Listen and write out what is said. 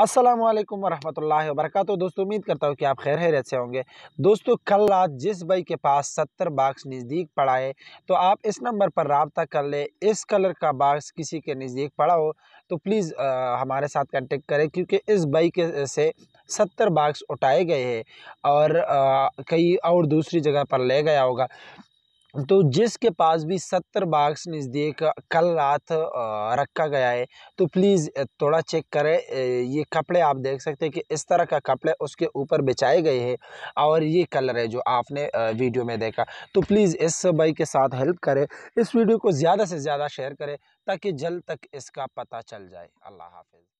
अस्सलाम वालेकुम वरहमतुल्लाहि दोस्तों उम्मीद करता हूँ कि आप खैर है से होंगे दोस्तों कल रात जिस भाई के पास सत्तर बाक्स नज़दीक पड़ा है तो आप इस नंबर पर रबता कर ले इस कलर का बाक्स किसी के नज़दीक पड़ा हो तो प्लीज़ हमारे साथ कांटेक्ट करें क्योंकि इस बाइक से सत्तर बाक्स उठाए गए हैं और आ, कई और दूसरी जगह पर ले गया होगा तो जिसके पास भी सत्तर बाग्स नज़दीक कल रात रखा गया है तो प्लीज़ थोड़ा चेक करें ये कपड़े आप देख सकते हैं कि इस तरह का कपड़े उसके ऊपर बिछाए गए हैं और ये कलर है जो आपने वीडियो में देखा तो प्लीज़ इस भाई के साथ हेल्प करें इस वीडियो को ज़्यादा से ज़्यादा शेयर करें ताकि जल्द तक इसका पता चल जाए अल्लाह हाफिज़